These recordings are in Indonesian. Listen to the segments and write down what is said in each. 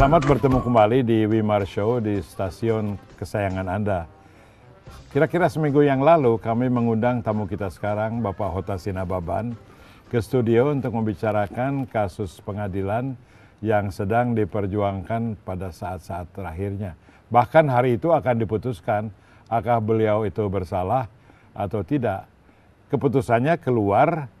Selamat bertemu kembali di Wimar Show di stasiun kesayangan Anda. Kira-kira seminggu yang lalu kami mengundang tamu kita sekarang Bapak Hota Sinababan ke studio untuk membicarakan kasus pengadilan yang sedang diperjuangkan pada saat-saat terakhirnya. Bahkan hari itu akan diputuskan apakah beliau itu bersalah atau tidak. Keputusannya keluar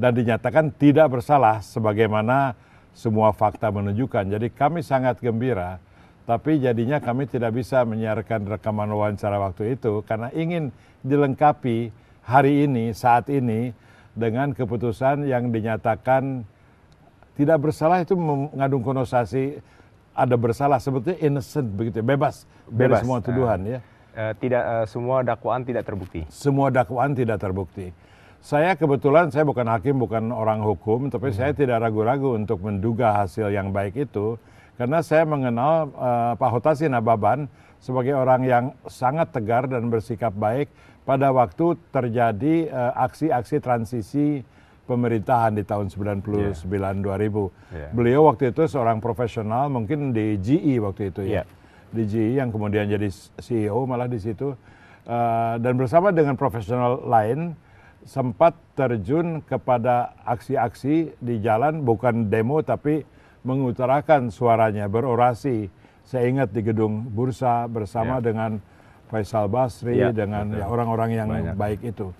dan dinyatakan tidak bersalah sebagaimana semua fakta menunjukkan. Jadi kami sangat gembira, tapi jadinya kami tidak bisa menyiarkan rekaman wawancara waktu itu karena ingin dilengkapi hari ini, saat ini dengan keputusan yang dinyatakan tidak bersalah itu mengandung konosasi ada bersalah sebetulnya innocent begitu bebas, bebas dari semua tuduhan uh, ya. Eh, tidak eh, semua dakwaan tidak terbukti. Semua dakwaan tidak terbukti saya kebetulan saya bukan hakim, bukan orang hukum, tapi hmm. saya tidak ragu-ragu untuk menduga hasil yang baik itu karena saya mengenal uh, Pak Hotasi Nababan sebagai orang yang sangat tegar dan bersikap baik pada waktu terjadi eh, aksi-aksi uh, transisi pemerintahan di tahun 99 yeah. 2000. Yeah. Beliau waktu itu seorang profesional mungkin di GE waktu itu ya. Yeah. Di GE yang kemudian jadi CEO malah di situ uh, dan bersama dengan profesional lain sempat terjun kepada aksi-aksi di jalan bukan demo tapi mengutarakan suaranya berorasi. Saya ingat di gedung Bursa bersama ya. dengan Faisal Basri ya, dengan orang ya, orang-orang yang Banyak. baik itu.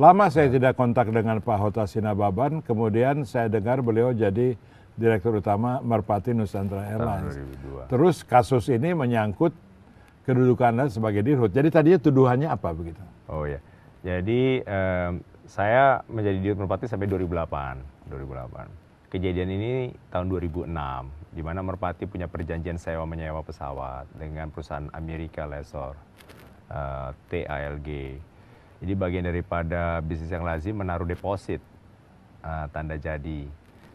Lama saya ya. tidak kontak dengan Pak Hota Sinababan, kemudian saya dengar beliau jadi Direktur Utama Merpati Nusantara Airlines. Terus kasus ini menyangkut kedudukan Anda sebagai dirut Jadi tadinya tuduhannya apa begitu? Oh ya, jadi um, saya menjadi di Merpati sampai 2008. 2008. Kejadian ini tahun 2006, di mana Merpati punya perjanjian sewa menyewa pesawat dengan perusahaan Amerika Lesor uh, eh, TALG. Jadi bagian daripada bisnis yang lazim menaruh deposit uh, tanda jadi.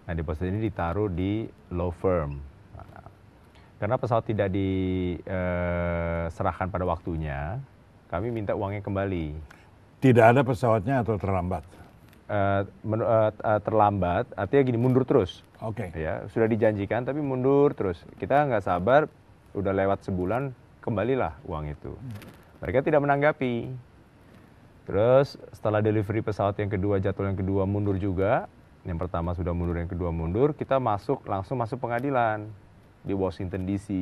Nah deposit ini ditaruh di law firm. karena pesawat tidak diserahkan eh, pada waktunya, kami minta uangnya kembali. Tidak ada pesawatnya atau terlambat? Uh, uh, terlambat, artinya gini mundur terus. Oke. Okay. Ya sudah dijanjikan tapi mundur terus. Kita nggak sabar, udah lewat sebulan kembalilah uang itu. Mereka tidak menanggapi. Terus setelah delivery pesawat yang kedua jadwal yang kedua mundur juga. Yang pertama sudah mundur, yang kedua mundur, kita masuk langsung masuk pengadilan di Washington DC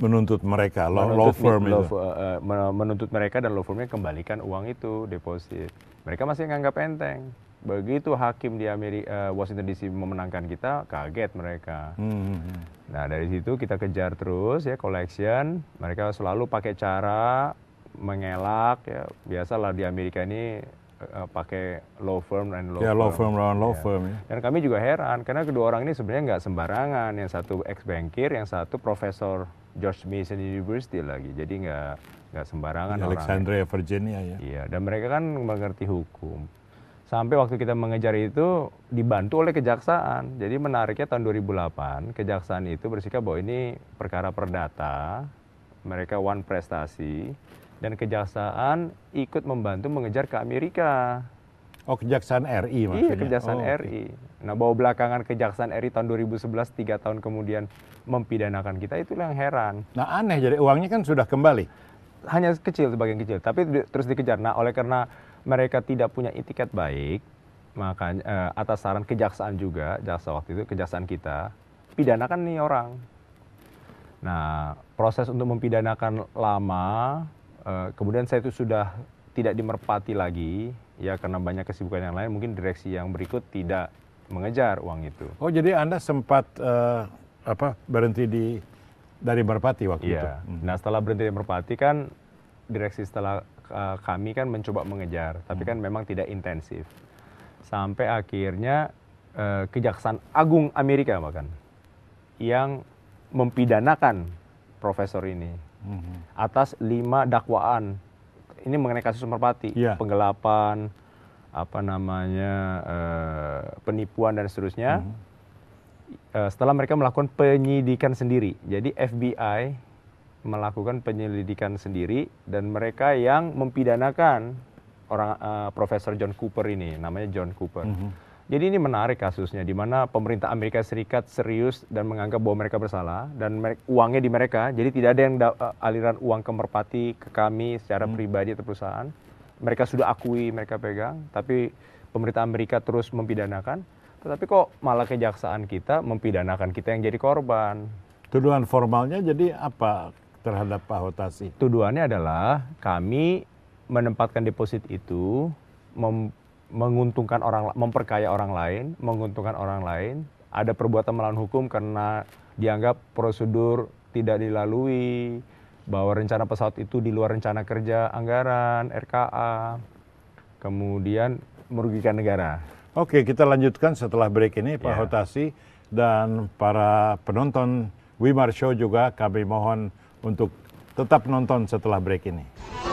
menuntut mereka law, menuntut, law firm law, Uh, menuntut mereka dan law firmnya kembalikan uang itu deposit mereka masih nganggap enteng begitu hakim di Amerika uh, eh, Washington DC memenangkan kita kaget mereka hmm, hmm, hmm. nah dari situ kita kejar terus ya collection mereka selalu pakai cara mengelak ya biasalah di Amerika ini uh, pakai law firm dan law, yeah, law firm. firm law ya. firm. Ya. Dan kami juga heran karena kedua orang ini sebenarnya nggak sembarangan. Yang satu ex bankir, yang satu profesor George Mason University lagi. Jadi nggak nggak sembarangan orang. Alexandria Virginia ya. Iya, dan mereka kan mengerti hukum. Sampai waktu kita mengejar itu dibantu oleh kejaksaan. Jadi menariknya tahun 2008 kejaksaan itu bersikap bahwa ini perkara perdata, mereka one prestasi dan kejaksaan ikut membantu mengejar ke Amerika. Oh, Kejaksaan RI iya, maksudnya? Iya, Kejaksaan oh, RI. Okay. Nah, bawa belakangan Kejaksaan RI tahun 2011, tiga tahun kemudian mempidanakan kita, itu yang heran. Nah, aneh, jadi uangnya kan sudah kembali? Hanya kecil, sebagian kecil, tapi terus dikejar. Nah, oleh karena mereka tidak punya etiket baik, maka eh, atas saran Kejaksaan juga, jaksa waktu itu, Kejaksaan kita, pidanakan nih orang. Nah, proses untuk mempidanakan lama, Eh, kemudian saya itu sudah tidak dimerpati lagi ya karena banyak kesibukan yang lain mungkin direksi yang berikut tidak mengejar uang itu. Oh jadi anda sempat uh, apa berhenti di dari merpati waktu yeah. itu? Hmm. Nah setelah berhenti di merpati kan direksi setelah uh, kami kan mencoba mengejar tapi hmm. kan memang tidak intensif sampai akhirnya uh, kejaksaan agung Amerika bahkan yang mempidanakan profesor ini hmm. atas lima dakwaan. Ini mengenai kasus Merpati, yeah. penggelapan, apa namanya eh, penipuan dan seterusnya. Hmm. Eh, setelah mereka melakukan penyidikan sendiri, jadi FBI melakukan penyelidikan sendiri dan mereka yang mempidanakan orang uh, Profesor John Cooper ini, namanya John Cooper. Hmm jadi ini menarik kasusnya di mana pemerintah Amerika Serikat serius dan menganggap bahwa mereka bersalah dan merek, uangnya di mereka. Jadi tidak ada yang da, eh, aliran uang ke Merpati ke kami secara hmm. pribadi atau perusahaan. Mereka sudah akui mereka pegang, tapi pemerintah Amerika terus mempidanakan. Tetapi kok malah kejaksaan kita mempidanakan kita yang jadi korban. Tuduhan formalnya jadi apa terhadap Pak Hotasi? Tuduhannya adalah kami menempatkan deposit itu menguntungkan orang memperkaya orang lain, menguntungkan orang lain, ada perbuatan melawan hukum karena dianggap prosedur tidak dilalui, bahwa rencana pesawat itu di luar rencana kerja anggaran RKA, kemudian merugikan negara. Oke, kita lanjutkan setelah break ini Pak yeah. Hotasi dan para penonton Wimar Show juga kami mohon untuk tetap nonton setelah break ini.